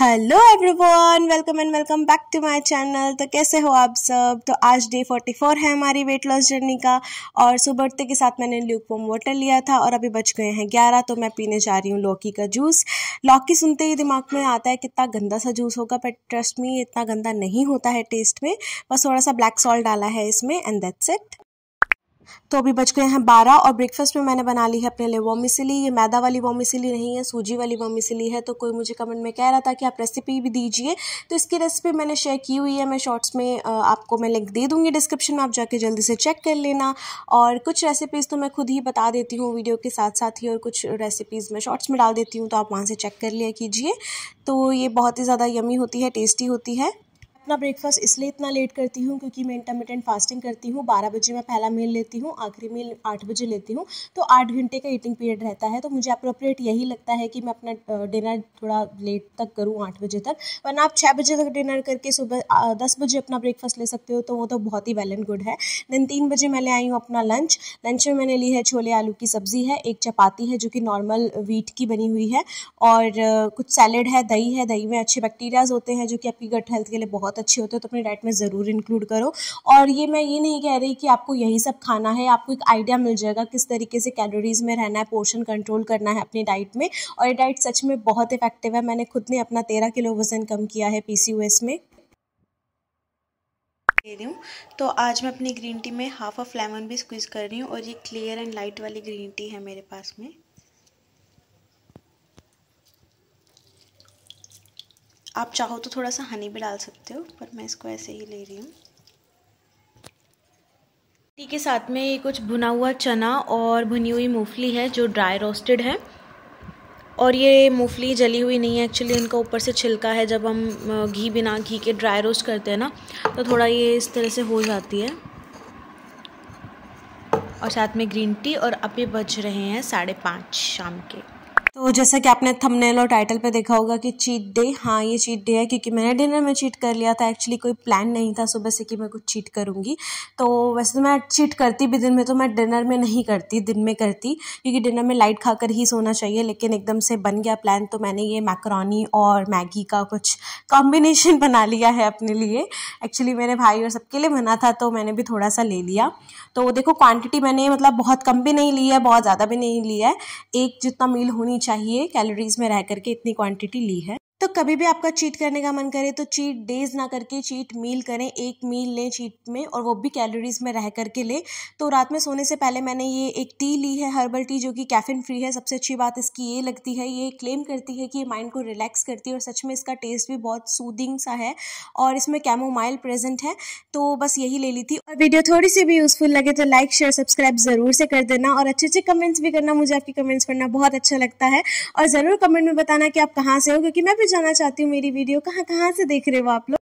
hello everyone welcome and welcome back to my channel तो कैसे हो आप सब तो आज डे 44 है हमारी वेट लॉस जर्नी का और उठते के साथ मैंने ल्यूक वाटर लिया था और अभी बच गए हैं 11 तो मैं पीने जा रही हूँ लौकी का जूस लौकी सुनते ही दिमाग में आता है कितना गंदा सा जूस होगा बट ट्रस्ट मी इतना गंदा नहीं होता है टेस्ट में बस थोड़ा सा ब्लैक सॉल्ट डाला है इसमें एंड दैट्स इट तो अभी बच गए हैं बारह और ब्रेकफास्ट में मैंने बना ली है अपने लिए वोमिसिली ये मैदा वाली वोमिसिली नहीं है सूजी वाली वोमिसिली है तो कोई मुझे कमेंट में कह रहा था कि आप रेसिपी भी दीजिए तो इसकी रेसिपी मैंने शेयर की हुई है मैं शॉर्ट्स में आपको मैं लिंक दे दूँगी डिस्क्रिप्शन में आप जाके जल्दी से चेक कर लेना और कुछ रेसिपीज़ तो मैं खुद ही बता देती हूँ वीडियो के साथ साथ ही और कुछ रेसिपीज़ मैं शॉर्ट्स में डाल देती हूँ तो आप वहाँ से चेक कर लिया कीजिए तो ये बहुत ही ज़्यादा यमी होती है टेस्टी होती है अपना ब्रेकफास्ट इसलिए इतना लेट करती हूँ क्योंकि मैं इंटरमीडियंट फास्टिंग करती हूँ बारह बजे मैं पहला मील लेती हूँ आखिरी मील आठ बजे लेती हूँ तो आठ घंटे का ईटिंग पीरियड रहता है तो मुझे अप्रोप्रिएट यही लगता है कि मैं अपना डिनर थोड़ा लेट तक करूँ आठ बजे तक वरना आप छः बजे तक डिनर करके सुबह दस बजे अपना ब्रेकफास्ट ले सकते हो तो वो तो बहुत ही वेल एंड गुड है दिन तीन बजे मैं ले आई हूँ अपना लंच लंच में मैंने ली है छोले आलू की सब्ज़ी है एक चपाती है जो कि नॉर्मल वीट की बनी हुई है और कुछ सैलड है दही है दही में अच्छे बैक्टीरियाज होते हैं जो कि आपकी गट हेल्थ के लिए बहुत बहुत अच्छे होते हैं तो अपनी डाइट में ज़रूर इंक्लूड करो और ये मैं ये नहीं कह रही कि आपको यही सब खाना है आपको एक आइडिया मिल जाएगा किस तरीके से कैलोरीज में रहना है पोर्शन कंट्रोल करना है अपनी डाइट में और ये डाइट सच में बहुत इफेक्टिव है मैंने खुद ने अपना तेरह किलो वजन कम किया है पी में ले रही हूँ तो आज मैं अपनी ग्रीन टी में हाफ ऑफ लेमन भी स्क्वीज़ कर रही हूँ और ये क्लियर एंड लाइट वाली ग्रीन टी है मेरे पास में आप चाहो तो थोड़ा सा हनी भी डाल सकते हो पर मैं इसको ऐसे ही ले रही हूँ ठीक के साथ में ये कुछ भुना हुआ चना और भुनी हुई मूंगफली है जो ड्राई रोस्टेड है और ये मूंगफली जली हुई नहीं है एक्चुअली इनका ऊपर से छिलका है जब हम घी बिना घी के ड्राई रोस्ट करते हैं ना तो थोड़ा ये इस तरह से हो जाती है और साथ में ग्रीन टी और अभी बज रहे हैं साढ़े पाँच शाम के तो जैसा कि आपने थंबनेल और टाइटल पे देखा होगा कि चीट डे हाँ ये चीट डे है क्योंकि मैंने डिनर में चीट कर लिया था एक्चुअली कोई प्लान नहीं था सुबह से कि मैं कुछ चीट करूँगी तो वैसे तो मैं चीट करती भी दिन में तो मैं डिनर में नहीं करती दिन में करती क्योंकि डिनर में लाइट खाकर ही सोना चाहिए लेकिन एकदम से बन गया प्लान तो मैंने ये मैक्रोनी और मैगी का कुछ कॉम्बिनेशन बना लिया है अपने लिए एक्चुअली मेरे भाई और सबके लिए बना था तो मैंने भी थोड़ा सा ले लिया तो देखो क्वान्टिटी मैंने मतलब बहुत कम भी नहीं ली है बहुत ज़्यादा भी नहीं लिया है एक जितना मील होनी चाहिए कैलोरीज में रह करके इतनी क्वांटिटी ली है तो कभी भी आपका चीट करने का मन करे तो चीट डेज ना करके चीट मील करें एक मील लें चीट में और वो भी कैलोरीज में रह करके लें तो रात में सोने से पहले मैंने ये एक टी ली है हर्बल टी जो कि कैफिन फ्री है सबसे अच्छी बात इसकी ये लगती है ये क्लेम करती है कि ये माइंड को रिलैक्स करती है और सच में इसका टेस्ट भी बहुत सूदिंग सा है और इसमें कैमोमाइल प्रेजेंट है तो बस यही ले ली थी और वीडियो थोड़ी सी भी यूज़फुल लगे तो लाइक शेयर सब्सक्राइब ज़रूर से कर देना और अच्छे अच्छे कमेंट्स भी करना मुझे आपके कमेंट्स पढ़ना बहुत अच्छा लगता है और ज़रूर कमेंट में बताना कि आप कहाँ से हो क्योंकि मैं भी जाना चाहती हूँ मेरी वीडियो कहाँ कहाँ से देख रहे हो आप लोग